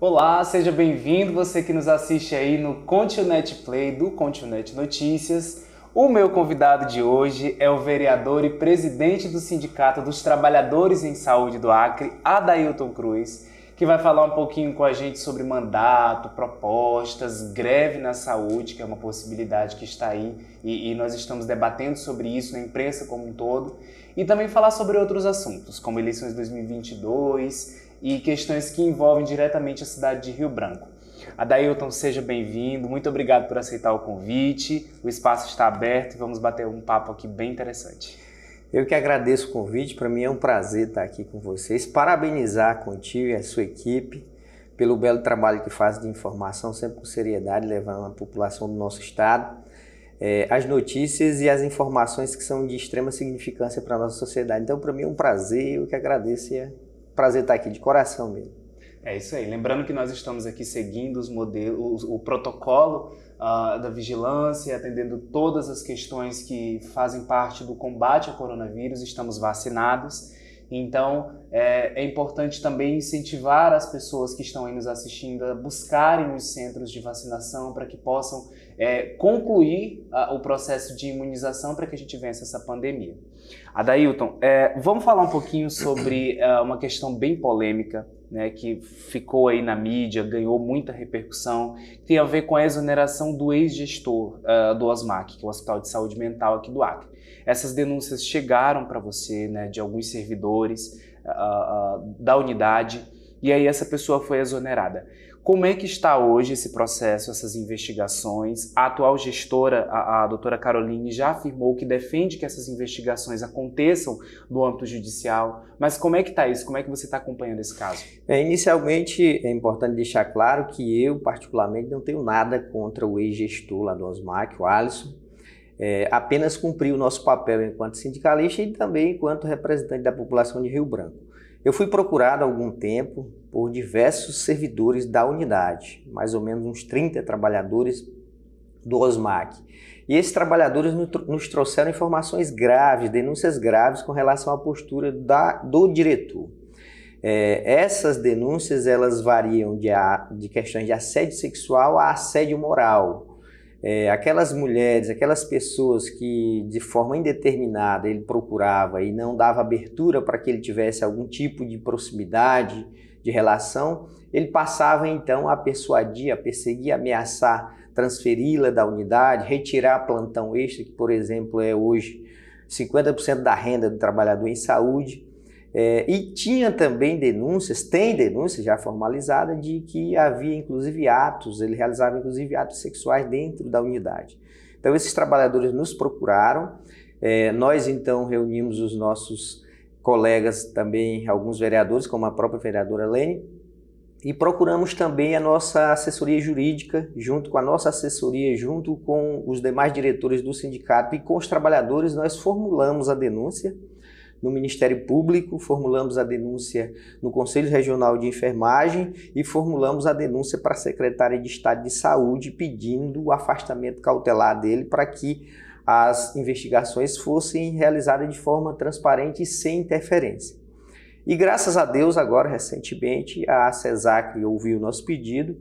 Olá, seja bem-vindo você que nos assiste aí no Continent Play do Continent Notícias. O meu convidado de hoje é o vereador e presidente do Sindicato dos Trabalhadores em Saúde do Acre, Adailton Cruz, que vai falar um pouquinho com a gente sobre mandato, propostas, greve na saúde, que é uma possibilidade que está aí e, e nós estamos debatendo sobre isso na imprensa como um todo, e também falar sobre outros assuntos, como eleições 2022 e questões que envolvem diretamente a cidade de Rio Branco. Adailton, seja bem-vindo, muito obrigado por aceitar o convite. O espaço está aberto e vamos bater um papo aqui bem interessante. Eu que agradeço o convite, para mim é um prazer estar aqui com vocês. Parabenizar contigo e a sua equipe pelo belo trabalho que faz de informação, sempre com seriedade, levando a população do nosso estado é, as notícias e as informações que são de extrema significância para a nossa sociedade. Então, para mim é um prazer, eu que agradeço e prazer estar tá aqui, de coração mesmo. É isso aí. Lembrando que nós estamos aqui seguindo os modelos, o protocolo uh, da vigilância, atendendo todas as questões que fazem parte do combate ao coronavírus. Estamos vacinados. Então, é, é, importante também incentivar as pessoas que estão aí nos assistindo a buscarem os centros de vacinação para que possam é, concluir a, ah, o processo de imunização para que a gente vença essa pandemia. Adailton, é, vamos falar um pouquinho sobre é, uma questão bem polêmica, né, que ficou aí na mídia, ganhou muita repercussão, que tem a ver com a exoneração do ex-gestor uh, do OSMAC, que é o Hospital de Saúde Mental aqui do Acre. Essas denúncias chegaram para você, né, de alguns servidores uh, da unidade, e aí essa pessoa foi exonerada. Como é que está hoje esse processo, essas investigações? A atual gestora, a, a doutora Caroline, já afirmou que defende que essas investigações aconteçam no âmbito judicial, mas como é que está isso? Como é que você está acompanhando esse caso? É, inicialmente, é importante deixar claro que eu, particularmente, não tenho nada contra o ex-gestor lá do Osmac, é o Alisson. É, apenas cumpri o nosso papel enquanto sindicalista e também enquanto representante da população de Rio Branco. Eu fui procurado há algum tempo por diversos servidores da unidade, mais ou menos uns 30 trabalhadores do OSMAC. E esses trabalhadores nos trouxeram informações graves, denúncias graves com relação à postura da, do diretor. É, essas denúncias elas variam de, a, de questões de assédio sexual a assédio moral é, aquelas mulheres, aquelas pessoas que de forma indeterminada ele procurava e não dava abertura para que ele tivesse algum tipo de proximidade, de relação, ele passava então a persuadir, a perseguir, a ameaçar, transferi-la da unidade, retirar plantão extra, que por exemplo é hoje 50% da renda do trabalhador em saúde, é, e tinha também denúncias, tem denúncia já formalizada, de que havia inclusive atos, ele realizava inclusive atos sexuais dentro da unidade. Então esses trabalhadores nos procuraram, é, nós então reunimos os nossos colegas também, alguns vereadores, como a própria vereadora Lene, e procuramos também a nossa assessoria jurídica, junto com a nossa assessoria, junto com os demais diretores do sindicato e com os trabalhadores, nós formulamos a denúncia no Ministério Público, formulamos a denúncia no Conselho Regional de Enfermagem e formulamos a denúncia para a Secretaria de Estado de Saúde pedindo o afastamento cautelar dele para que as investigações fossem realizadas de forma transparente e sem interferência. E graças a Deus, agora recentemente, a CESAC ouviu o nosso pedido,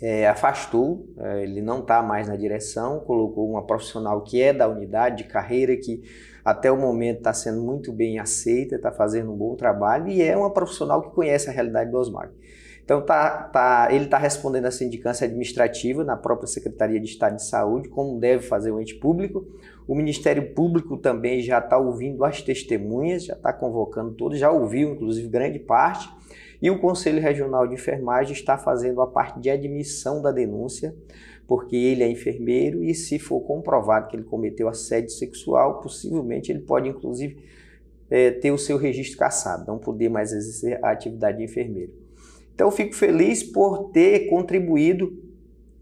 é, afastou, é, ele não está mais na direção, colocou uma profissional que é da unidade de carreira, que até o momento está sendo muito bem aceita, está fazendo um bom trabalho e é uma profissional que conhece a realidade do Osmag. Então, tá, tá, ele está respondendo essa sindicância administrativa na própria Secretaria de Estado de Saúde, como deve fazer o ente público. O Ministério Público também já está ouvindo as testemunhas, já está convocando todos, já ouviu, inclusive, grande parte. E o Conselho Regional de Enfermagem está fazendo a parte de admissão da denúncia porque ele é enfermeiro e se for comprovado que ele cometeu assédio sexual, possivelmente ele pode inclusive é, ter o seu registro cassado, não poder mais exercer a atividade de enfermeiro. Então eu fico feliz por ter contribuído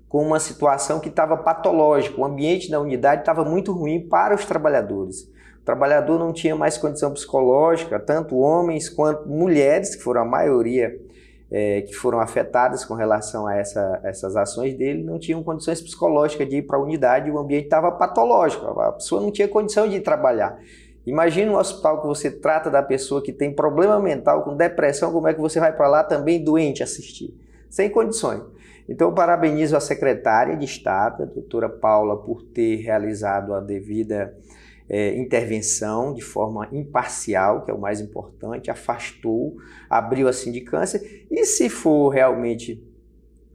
com uma situação que estava patológica, o ambiente da unidade estava muito ruim para os trabalhadores. O trabalhador não tinha mais condição psicológica, tanto homens quanto mulheres, que foram a maioria é, que foram afetadas com relação a essa, essas ações dele não tinham condições psicológicas de ir para a unidade, o ambiente estava patológico, a pessoa não tinha condição de trabalhar. Imagina um hospital que você trata da pessoa que tem problema mental, com depressão, como é que você vai para lá também doente assistir? Sem condições. Então, eu parabenizo a secretária de Estado, a doutora Paula, por ter realizado a devida é, intervenção de forma imparcial, que é o mais importante, afastou, abriu a sindicância e se for realmente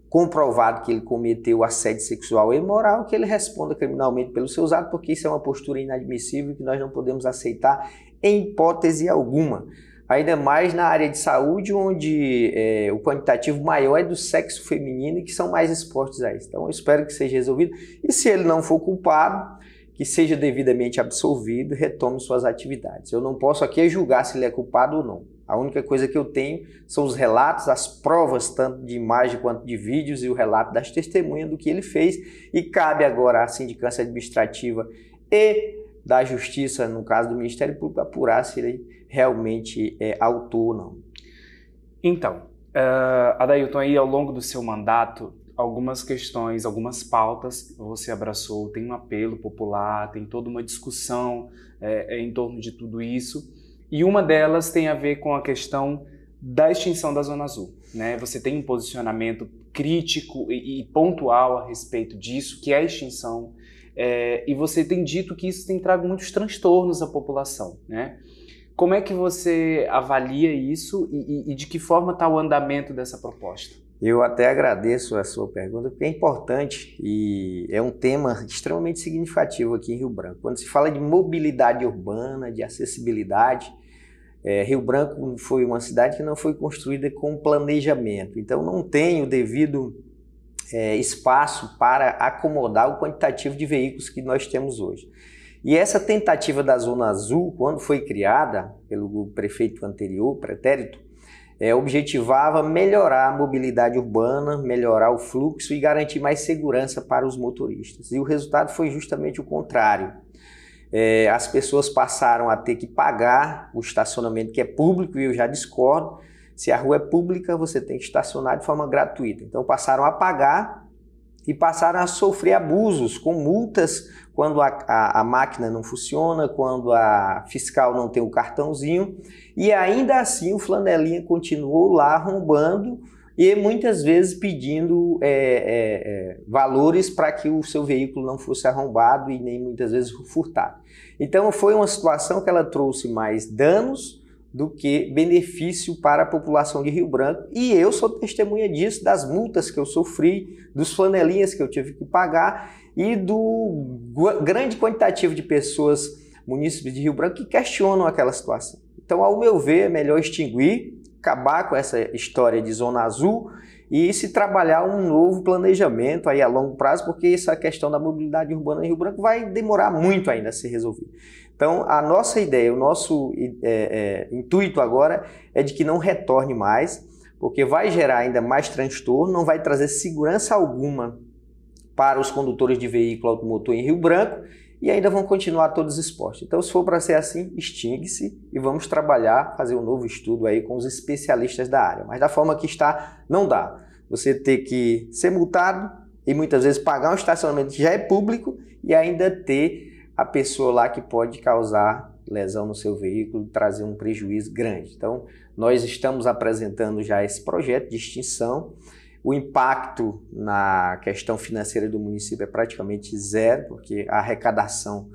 comprovado que ele cometeu assédio sexual e moral, que ele responda criminalmente pelo seu usado, porque isso é uma postura inadmissível que nós não podemos aceitar em hipótese alguma. Ainda mais na área de saúde, onde é, o quantitativo maior é do sexo feminino e que são mais expostos a isso. Então, eu espero que seja resolvido. E se ele não for culpado, que seja devidamente absolvido e retome suas atividades. Eu não posso aqui julgar se ele é culpado ou não. A única coisa que eu tenho são os relatos, as provas, tanto de imagem quanto de vídeos, e o relato das testemunhas do que ele fez. E cabe agora à sindicância administrativa e da justiça, no caso do Ministério Público, apurar se ele realmente é autor ou não. Então, uh, Adailton, aí ao longo do seu mandato, algumas questões, algumas pautas você abraçou, tem um apelo popular, tem toda uma discussão é, é, em torno de tudo isso, e uma delas tem a ver com a questão da extinção da Zona Azul. Né? Você tem um posicionamento crítico e, e pontual a respeito disso, que é a extinção, é, e você tem dito que isso tem trago muitos transtornos à população. Né? Como é que você avalia isso e, e, e de que forma está o andamento dessa proposta? Eu até agradeço a sua pergunta, porque é importante e é um tema extremamente significativo aqui em Rio Branco. Quando se fala de mobilidade urbana, de acessibilidade, é, Rio Branco foi uma cidade que não foi construída com planejamento, então não tem o devido é, espaço para acomodar o quantitativo de veículos que nós temos hoje. E essa tentativa da Zona Azul, quando foi criada pelo prefeito anterior, pretérito, é, objetivava melhorar a mobilidade urbana, melhorar o fluxo e garantir mais segurança para os motoristas. E o resultado foi justamente o contrário. É, as pessoas passaram a ter que pagar o estacionamento que é público, e eu já discordo. Se a rua é pública, você tem que estacionar de forma gratuita. Então passaram a pagar e passaram a sofrer abusos com multas quando a, a, a, máquina não funciona, quando a fiscal não tem o cartãozinho, e ainda assim o flanelinha continuou lá arrombando e muitas vezes pedindo é, é, é valores para que o seu veículo não fosse arrombado e nem muitas vezes furtado. Então foi uma situação que ela trouxe mais danos do que benefício para a população de Rio Branco. E eu sou testemunha disso, das multas que eu sofri, dos flanelinhas que eu tive que pagar e do grande quantitativo de pessoas munícipes de Rio Branco que questionam aquela situação. Então, ao meu ver, é melhor extinguir, acabar com essa história de zona azul e se trabalhar um novo planejamento aí a longo prazo, porque essa questão da mobilidade urbana em Rio Branco vai demorar muito ainda a ser resolvida. Então, a nossa ideia, o nosso é, é, intuito agora é de que não retorne mais, porque vai gerar ainda mais transtorno, não vai trazer segurança alguma para os condutores de veículo automotor em Rio Branco e ainda vão continuar todos expostos. Então, se for para ser assim, extingue-se e vamos trabalhar, fazer um novo estudo aí com os especialistas da área. Mas da forma que está, não dá. Você ter que ser multado e muitas vezes pagar um estacionamento que já é público e ainda ter a pessoa lá que pode causar lesão no seu veículo, trazer um prejuízo grande. Então, nós estamos apresentando já esse projeto de extinção. O impacto na questão financeira do município é praticamente zero, porque a arrecadação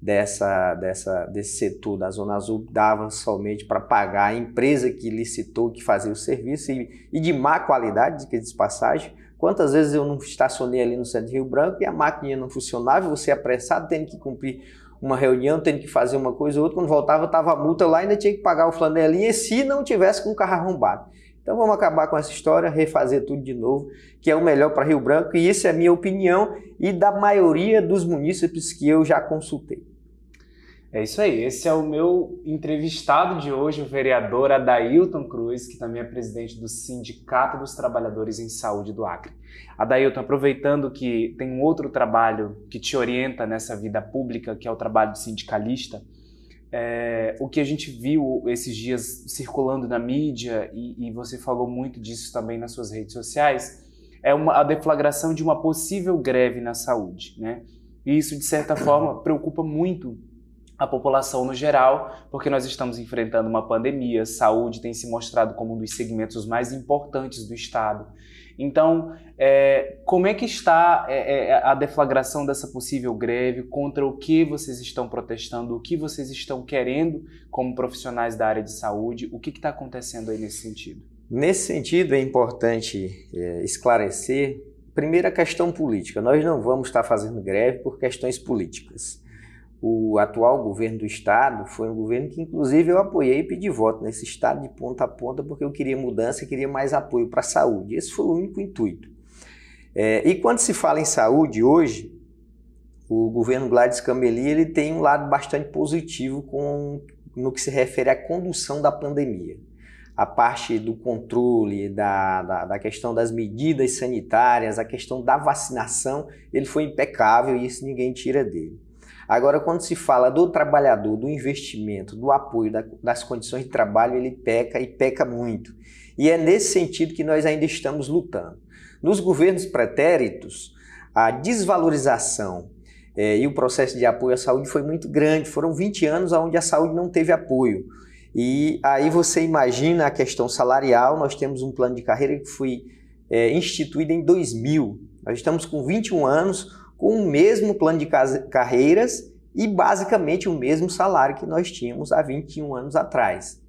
dessa, dessa, desse setor da Zona Azul dava somente para pagar a empresa que licitou, que fazia o serviço e, e de má qualidade, de passagem, Quantas vezes eu não estacionei ali no centro de Rio Branco e a máquina não funcionava, você é apressado, tendo que cumprir uma reunião, tendo que fazer uma coisa ou outra, quando voltava estava a multa lá, ainda tinha que pagar o flanelinha se não tivesse com o carro arrombado. Então vamos acabar com essa história, refazer tudo de novo, que é o melhor para Rio Branco, e isso é a minha opinião e da maioria dos munícipes que eu já consultei. É isso aí. Esse é o meu entrevistado de hoje, o vereador Adailton Cruz, que também é presidente do Sindicato dos Trabalhadores em Saúde do Acre. Adailton, aproveitando que tem um outro trabalho que te orienta nessa vida pública, que é o trabalho de sindicalista, é, o que a gente viu esses dias circulando na mídia, e, e você falou muito disso também nas suas redes sociais, é uma, a deflagração de uma possível greve na saúde. Né? E isso, de certa forma, preocupa muito a população no geral, porque nós estamos enfrentando uma pandemia, saúde tem se mostrado como um dos segmentos mais importantes do Estado. Então, é, como é que está é, é a deflagração dessa possível greve? Contra o que vocês estão protestando? O que vocês estão querendo como profissionais da área de saúde? O que está acontecendo aí nesse sentido? Nesse sentido, é importante é, esclarecer, primeiro, a questão política. Nós não vamos estar fazendo greve por questões políticas o atual governo do Estado foi um governo que, inclusive, eu apoiei e pedi voto nesse Estado de ponta a ponta, porque eu queria mudança, queria mais apoio para a saúde. Esse foi o único intuito. É, e quando se fala em saúde hoje, o governo Gladys Cameli ele tem um lado bastante positivo com, no que se refere à condução da pandemia. A parte do controle, da, da, da questão das medidas sanitárias, a questão da vacinação, ele foi impecável e isso ninguém tira dele. Agora, quando se fala do trabalhador, do investimento, do apoio, da, das condições de trabalho, ele peca e peca muito. E é nesse sentido que nós ainda estamos lutando. Nos governos pretéritos, a desvalorização é, e o processo de apoio à saúde foi muito grande. Foram 20 anos onde a saúde não teve apoio. E aí você imagina a questão salarial, nós temos um plano de carreira que foi é, instituído em 2000. Nós estamos com 21 anos, com o mesmo plano de carreiras e basicamente o mesmo salário que nós tínhamos há 21 anos atrás.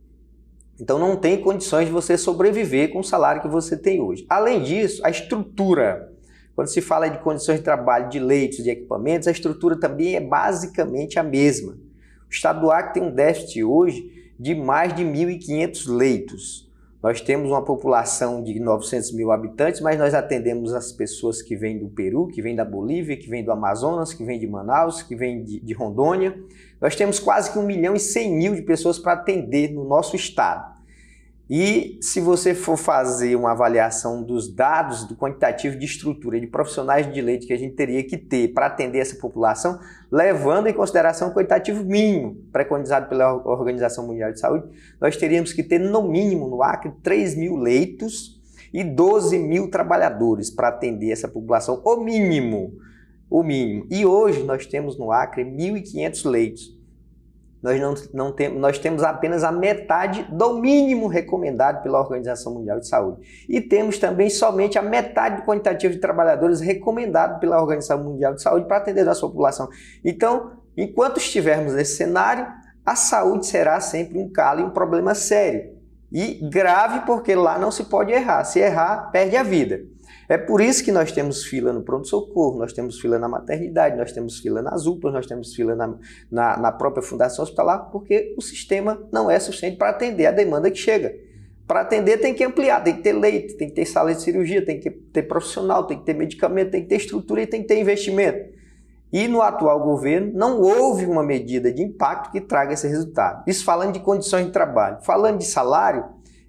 Então não tem condições de você sobreviver com o salário que você tem hoje. Além disso, a estrutura. Quando se fala de condições de trabalho, de leitos, de equipamentos, a estrutura também é basicamente a mesma. O estado do Acre tem um déficit hoje de mais de 1.500 leitos. Nós temos uma população de 900 mil habitantes, mas nós atendemos as pessoas que vêm do Peru, que vêm da Bolívia, que vêm do Amazonas, que vêm de Manaus, que vêm de, de Rondônia. Nós temos quase que 1 milhão e 100 mil de pessoas para atender no nosso estado. E se você for fazer uma avaliação dos dados do quantitativo de estrutura de profissionais de leite que a gente teria que ter para atender essa população, levando em consideração o quantitativo mínimo preconizado pela Organização Mundial de Saúde, nós teríamos que ter no mínimo no Acre 3 mil leitos e 12 mil trabalhadores para atender essa população, o mínimo, o mínimo. E hoje nós temos no Acre 1.500 leitos nós, não, não tem, nós temos apenas a metade do mínimo recomendado pela Organização Mundial de Saúde. E temos também somente a metade do quantitativo de trabalhadores recomendado pela Organização Mundial de Saúde para atender a nossa população. Então, enquanto estivermos nesse cenário, a saúde será sempre um calo e um problema sério. E grave, porque lá não se pode errar. Se errar, perde a vida. É por isso que nós temos fila no pronto-socorro, nós temos fila na maternidade, nós temos fila nas UPAs, nós temos fila na, na, na própria fundação hospitalar, porque o sistema não é suficiente para atender a demanda que chega. Para atender tem que ampliar, tem que ter leito, tem que ter sala de cirurgia, tem que ter profissional, tem que ter medicamento, tem que ter estrutura e tem que ter investimento. E no atual governo não houve uma medida de impacto que traga esse resultado. Isso falando de condições de trabalho. Falando de salário,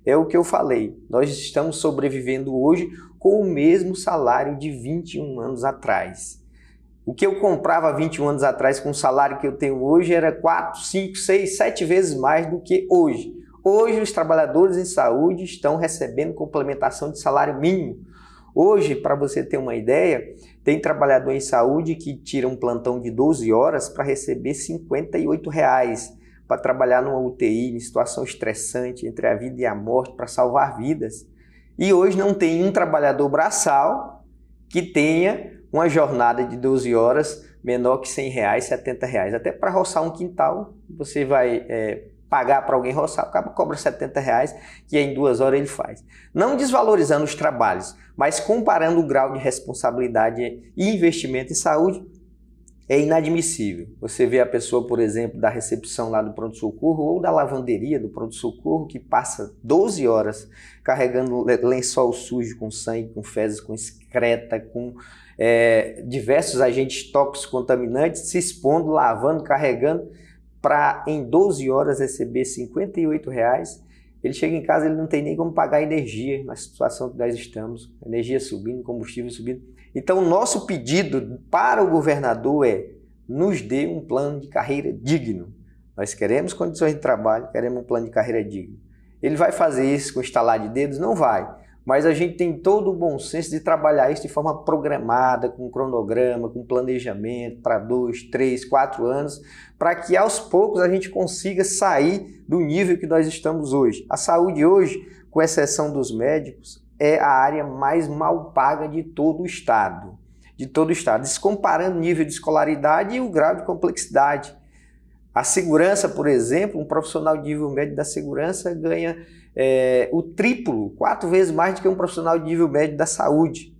é o que eu falei. Nós estamos sobrevivendo hoje com o mesmo salário de 21 anos atrás. O que eu comprava 21 anos atrás com o salário que eu tenho hoje era 4, 5, 6, 7 vezes mais do que hoje. Hoje os trabalhadores em saúde estão recebendo complementação de salário mínimo. Hoje, para você ter uma ideia, tem trabalhador em saúde que tira um plantão de 12 horas para receber R$ 58 reais para trabalhar numa UTI, em situação estressante, entre a vida e a morte, para salvar vidas. E hoje não tem um trabalhador braçal que tenha uma jornada de 12 horas menor que 100 reais, 70 reais. Até para roçar um quintal, você vai é, pagar para alguém roçar, o cara cobra 70 reais, que em duas horas ele faz. Não desvalorizando os trabalhos, mas comparando o grau de responsabilidade e investimento em saúde é inadmissível. Você vê a pessoa, por exemplo, da recepção lá do pronto-socorro ou da lavanderia do pronto-socorro que passa 12 horas carregando lençol sujo com sangue, com fezes, com excreta, com é, diversos agentes tóxicos contaminantes, se expondo, lavando, carregando, para em 12 horas receber R$ 58 reais ele chega em casa, ele não tem nem como pagar a energia na situação que nós estamos, energia subindo, combustível subindo. Então, nosso pedido para o governador é: nos dê um plano de carreira digno. Nós queremos condições de trabalho, queremos um plano de carreira digno. Ele vai fazer isso com estalar de dedos? Não vai. Mas a gente tem todo o bom senso de trabalhar isso de forma programada, com cronograma, com planejamento para dois, três, quatro anos, para que aos poucos a gente consiga sair do nível que nós estamos hoje. A saúde hoje, com exceção dos médicos, é a área mais mal paga de todo o estado. De todo o estado. Se comparando o nível de escolaridade e o grau de complexidade. A segurança, por exemplo, um profissional de nível médio da segurança ganha é, o triplo, quatro vezes mais do que um profissional de nível médio da saúde.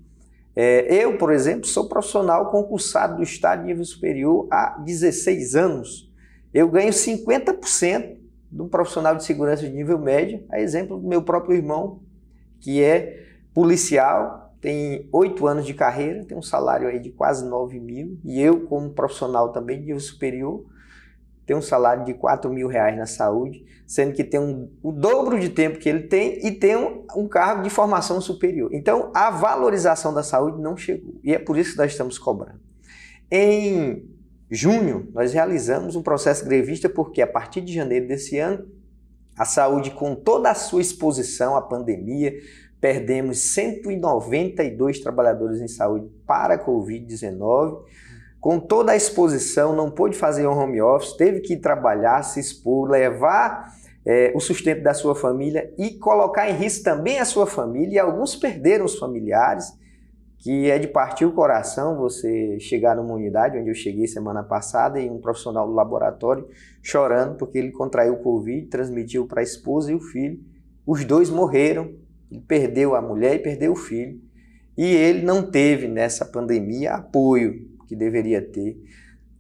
É, eu, por exemplo, sou profissional concursado do Estado de nível superior há 16 anos. Eu ganho 50% de um profissional de segurança de nível médio, a exemplo do meu próprio irmão, que é policial, tem oito anos de carreira, tem um salário aí de quase 9 mil, e eu, como profissional também de nível superior, tenho um salário de 4 mil reais na saúde, sendo que tem um, o dobro de tempo que ele tem e tem um, um cargo de formação superior. Então, a valorização da saúde não chegou, e é por isso que nós estamos cobrando. Em junho, nós realizamos um processo grevista porque a partir de janeiro desse ano a saúde, com toda a sua exposição à pandemia, perdemos 192 trabalhadores em saúde para a Covid-19. Com toda a exposição, não pôde fazer um home office, teve que trabalhar, se expor, levar é, o sustento da sua família e colocar em risco também a sua família. E alguns perderam os familiares que é de partir o coração você chegar numa unidade, onde eu cheguei semana passada, e um profissional do laboratório chorando porque ele contraiu o Covid, transmitiu para a esposa e o filho. Os dois morreram, ele perdeu a mulher e perdeu o filho. E ele não teve nessa pandemia apoio que deveria ter,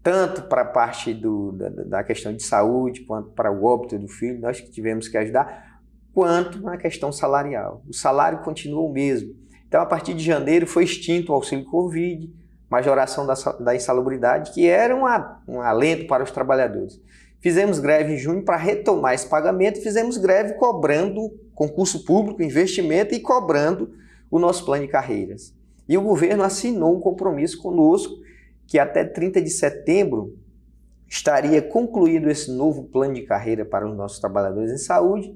tanto para a parte do, da, da questão de saúde, quanto para o óbito do filho, nós que tivemos que ajudar, quanto na questão salarial. O salário continuou o mesmo então, a partir de janeiro, foi extinto o auxílio Covid, majoração da, da insalubridade, que era uma, um alento para os trabalhadores. Fizemos greve em junho para retomar esse pagamento, fizemos greve cobrando concurso público, investimento e cobrando o nosso plano de carreiras. E o governo assinou um compromisso conosco que até 30 de setembro estaria concluído esse novo plano de carreira para os nossos trabalhadores em saúde,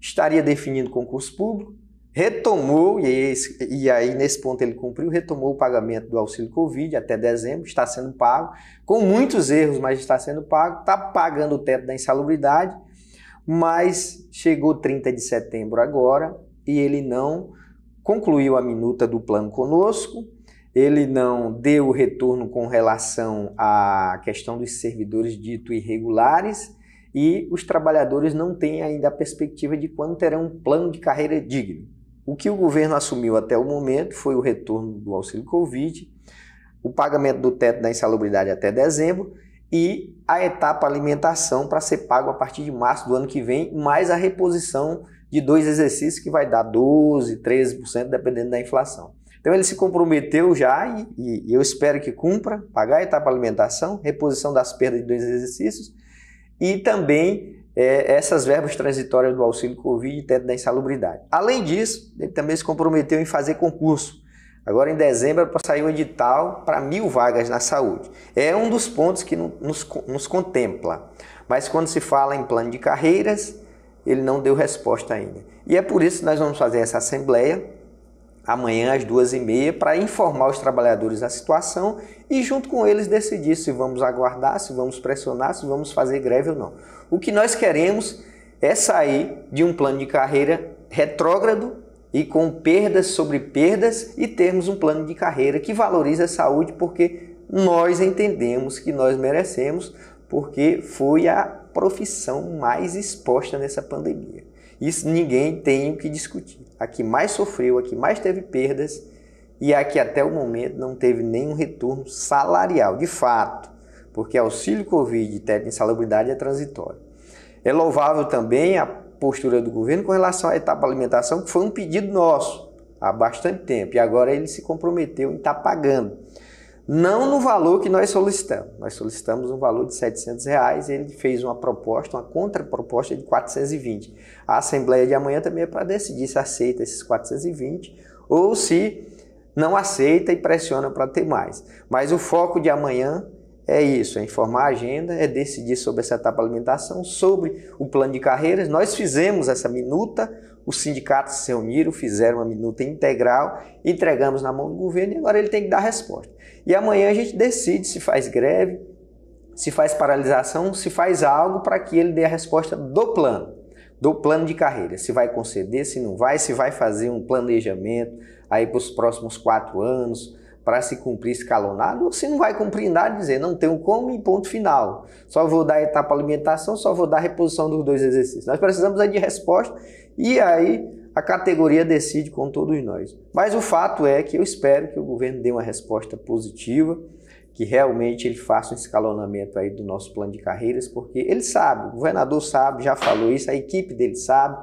estaria definido concurso público retomou, e, aí nesse ponto ele cumpriu, retomou o pagamento do auxílio Covid até dezembro, está sendo pago, com muitos erros, mas está sendo pago, está pagando o teto da insalubridade, mas chegou 30 de setembro agora e ele não concluiu a minuta do plano conosco, ele não deu o retorno com relação à questão dos servidores dito irregulares e os trabalhadores não têm ainda a perspectiva de quando terão um plano de carreira digno. O que o governo assumiu até o momento foi o retorno do auxílio Covid, o pagamento do teto da insalubridade até dezembro e a etapa alimentação para ser pago a partir de março do ano que vem, mais a reposição de dois exercícios que vai dar 12, 13%, dependendo da inflação. Então ele se comprometeu já e, e, eu espero que cumpra, pagar a etapa alimentação, reposição das perdas de dois exercícios e também é, essas verbas transitórias do auxílio Covid e teto da insalubridade. Além disso, ele também se comprometeu em fazer concurso. Agora em dezembro para sair o um edital para mil vagas na saúde. É um dos pontos que nos, nos contempla. Mas quando se fala em plano de carreiras, ele não deu resposta ainda. E é por isso que nós vamos fazer essa assembleia amanhã às duas e meia para informar os trabalhadores da situação e junto com eles decidir se vamos aguardar, se vamos pressionar, se vamos fazer greve ou não. O que nós queremos é sair de um plano de carreira retrógrado e com perdas sobre perdas e termos um plano de carreira que valorize a saúde porque nós entendemos que nós merecemos, porque foi a profissão mais exposta nessa pandemia. Isso ninguém tem o que discutir. A que mais sofreu, a que mais teve perdas e a que até o momento não teve nenhum retorno salarial, de fato, porque auxílio Covid e teto de insalubridade é transitório. É louvável também a postura do governo com relação à etapa alimentação, que foi um pedido nosso há bastante tempo e agora ele se comprometeu em estar tá pagando não no valor que nós solicitamos. Nós solicitamos um valor de 700 reais, ele fez uma proposta, uma contraproposta de 420. A assembleia de amanhã também é para decidir se aceita esses 420 ou se não aceita e pressiona para ter mais. Mas o foco de amanhã é isso, é informar a agenda, é decidir sobre essa etapa alimentação, sobre o plano de carreiras. Nós fizemos essa minuta, os sindicatos se reuniram, fizeram uma minuta integral, entregamos na mão do governo e agora ele tem que dar resposta. E amanhã a gente decide se faz greve, se faz paralisação, se faz algo para que ele dê a resposta do plano, do plano de carreira. Se vai conceder, se não vai, se vai fazer um planejamento aí para os próximos quatro anos para se cumprir escalonado ou se não vai cumprir nada, dizer não tenho como e ponto final. Só vou dar etapa alimentação, só vou dar reposição dos dois exercícios. Nós precisamos aí de resposta e aí a categoria decide com todos nós. Mas o fato é que eu espero que o governo dê uma resposta positiva, que realmente ele faça um escalonamento aí do nosso plano de carreiras, porque ele sabe, o governador sabe, já falou isso, a equipe dele sabe,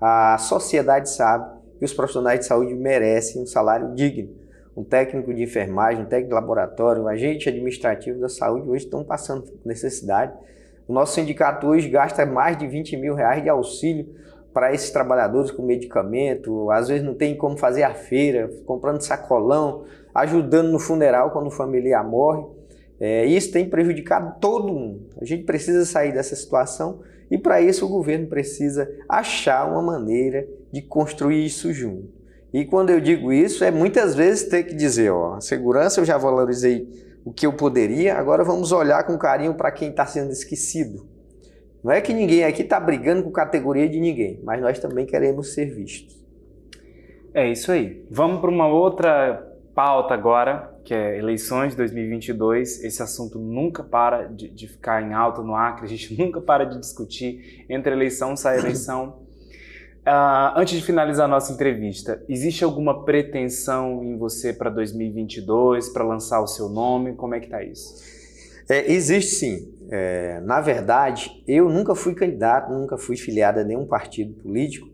a sociedade sabe que os profissionais de saúde merecem um salário digno. Um técnico de enfermagem, um técnico de laboratório, um agente administrativo da saúde hoje estão passando necessidade. O nosso sindicato hoje gasta mais de 20 mil reais de auxílio para esses trabalhadores com medicamento, às vezes não tem como fazer a feira, comprando sacolão, ajudando no funeral quando o familiar morre. É, isso tem prejudicado todo mundo. A gente precisa sair dessa situação e para isso o governo precisa achar uma maneira de construir isso junto. E quando eu digo isso, é muitas vezes ter que dizer, ó, a segurança eu já valorizei o que eu poderia, agora vamos olhar com carinho para quem está sendo esquecido não é que ninguém aqui está brigando com categoria de ninguém, mas nós também queremos ser vistos. É isso aí. Vamos para uma outra pauta agora, que é eleições 2022. Esse assunto nunca para de, de ficar em alta no Acre, a gente nunca para de discutir. Entre eleição, sai eleição. Uh, antes de finalizar a nossa entrevista, existe alguma pretensão em você para 2022, para lançar o seu nome? Como é que está isso? É, existe sim. É, na verdade, eu nunca fui candidato, nunca fui filiado a nenhum partido político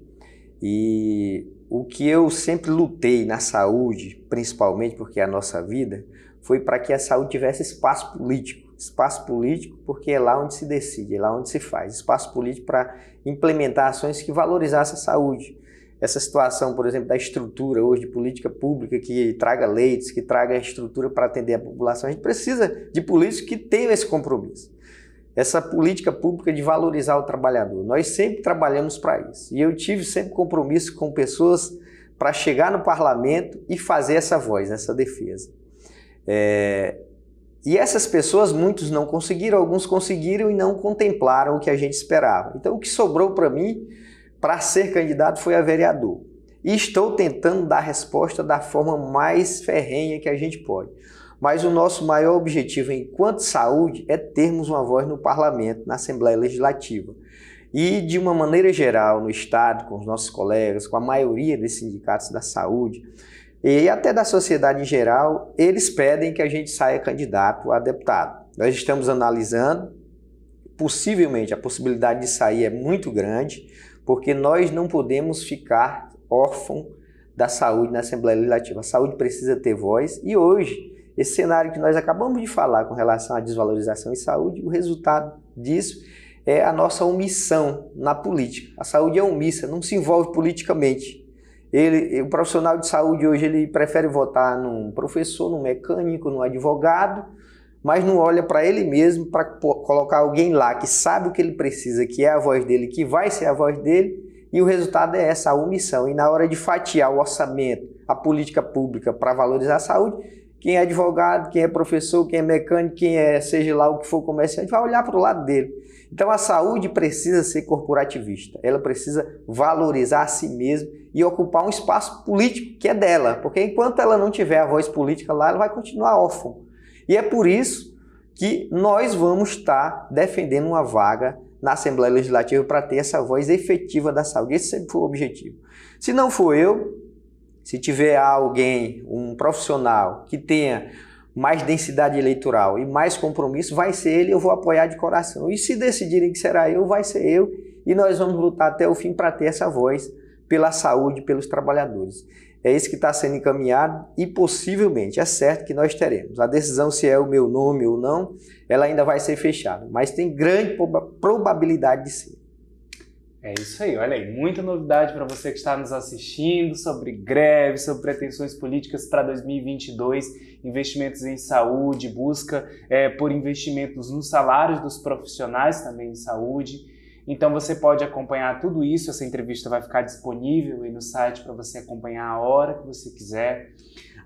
e o que eu sempre lutei na saúde, principalmente porque é a nossa vida, foi para que a saúde tivesse espaço político. Espaço político porque é lá onde se decide, é lá onde se faz. Espaço político para implementar ações que valorizassem a saúde. Essa situação, por exemplo, da estrutura hoje de política pública que traga leitos, que traga estrutura para atender a população, a gente precisa de políticos que tenham esse compromisso essa política pública de valorizar o trabalhador. Nós sempre trabalhamos para isso. E eu tive sempre compromisso com pessoas para chegar no parlamento e fazer essa voz, essa defesa. É... E essas pessoas, muitos não conseguiram, alguns conseguiram e não contemplaram o que a gente esperava. Então, o que sobrou para mim para ser candidato foi a vereador. E estou tentando dar resposta da forma mais ferrenha que a gente pode. Mas o nosso maior objetivo enquanto saúde é termos uma voz no parlamento, na Assembleia Legislativa. E, de uma maneira geral, no Estado, com os nossos colegas, com a maioria dos sindicatos da saúde e até da sociedade em geral, eles pedem que a gente saia candidato a deputado. Nós estamos analisando, possivelmente a possibilidade de sair é muito grande, porque nós não podemos ficar órfãos da saúde na Assembleia Legislativa. A saúde precisa ter voz e hoje esse cenário que nós acabamos de falar com relação à desvalorização em saúde, o resultado disso é a nossa omissão na política. A saúde é omissa, não se envolve politicamente. Ele, o profissional de saúde hoje ele prefere votar num professor, num mecânico, num advogado, mas não olha para ele mesmo para colocar alguém lá que sabe o que ele precisa, que é a voz dele, que vai ser a voz dele, e o resultado é essa a omissão. E na hora de fatiar o orçamento, a política pública para valorizar a saúde, quem é advogado, quem é professor, quem é mecânico, quem é seja lá o que for comerciante, vai olhar para o lado dele. Então a saúde precisa ser corporativista, ela precisa valorizar a si mesma e ocupar um espaço político que é dela, porque enquanto ela não tiver a voz política lá, ela vai continuar órfã. E é por isso que nós vamos estar tá defendendo uma vaga na Assembleia Legislativa para ter essa voz efetiva da saúde. Esse sempre foi o objetivo. Se não for eu, se tiver alguém, um profissional que tenha mais densidade eleitoral e mais compromisso, vai ser ele, eu vou apoiar de coração. E se decidirem que será eu, vai ser eu, e nós vamos lutar até o fim para ter essa voz pela saúde, pelos trabalhadores. É isso que está sendo encaminhado e possivelmente é certo que nós teremos. A decisão se é o meu nome ou não, ela ainda vai ser fechada, mas tem grande probabilidade de ser. É isso aí, olha aí, muita novidade para você que está nos assistindo sobre greve, sobre pretensões políticas para 2022, investimentos em saúde, busca é, por investimentos nos salários dos profissionais também em saúde. Então você pode acompanhar tudo isso, essa entrevista vai ficar disponível aí no site para você acompanhar a hora que você quiser.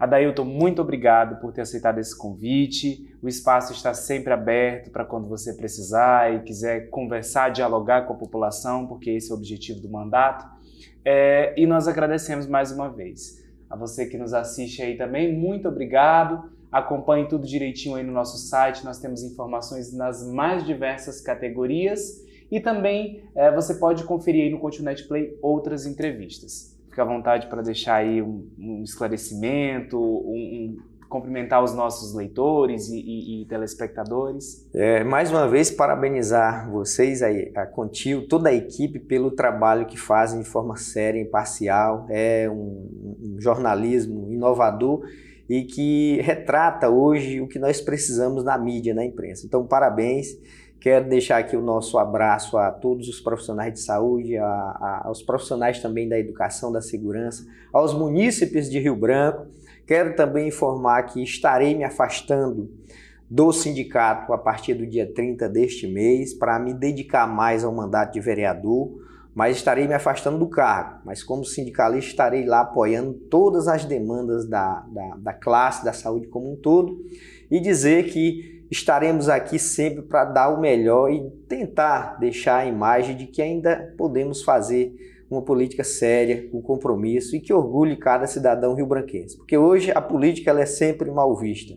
Adailton, muito obrigado por ter aceitado esse convite. O espaço está sempre aberto para quando você precisar e quiser conversar, dialogar com a população, porque esse é o objetivo do mandato. É, e nós agradecemos mais uma vez. A você que nos assiste aí também, muito obrigado. Acompanhe tudo direitinho aí no nosso site, nós temos informações nas mais diversas categorias. E também é, você pode conferir aí no Continente Play outras entrevistas fica à vontade para deixar aí um, um esclarecimento, um, um cumprimentar os nossos leitores e, e, e telespectadores. É, mais uma vez, parabenizar vocês, aí, a Contil, toda a equipe, pelo trabalho que fazem de forma séria, imparcial. É um, um jornalismo inovador e que retrata hoje o que nós precisamos na mídia, na imprensa. Então, parabéns. Quero deixar aqui o nosso abraço a todos os profissionais de saúde, a, a, aos profissionais também da educação, da segurança, aos munícipes de Rio Branco. Quero também informar que estarei me afastando do sindicato a partir do dia 30 deste mês para me dedicar mais ao mandato de vereador, mas estarei me afastando do cargo. Mas, como sindicalista, estarei lá apoiando todas as demandas da, da, da classe, da saúde como um todo e dizer que estaremos aqui sempre para dar o melhor e tentar deixar a imagem de que ainda podemos fazer uma política séria, um compromisso e que orgulhe cada cidadão rio-branquense. Porque hoje a política ela é sempre mal vista,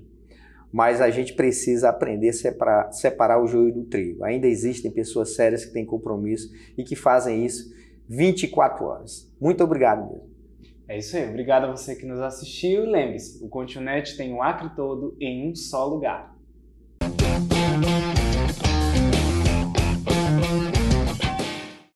mas a gente precisa aprender a separar, separar o joio do trigo. Ainda existem pessoas sérias que têm compromisso e que fazem isso 24 horas. Muito obrigado mesmo. É isso aí, obrigado a você que nos assistiu e lembre-se, o Continente tem o Acre todo em um só lugar. Yeah.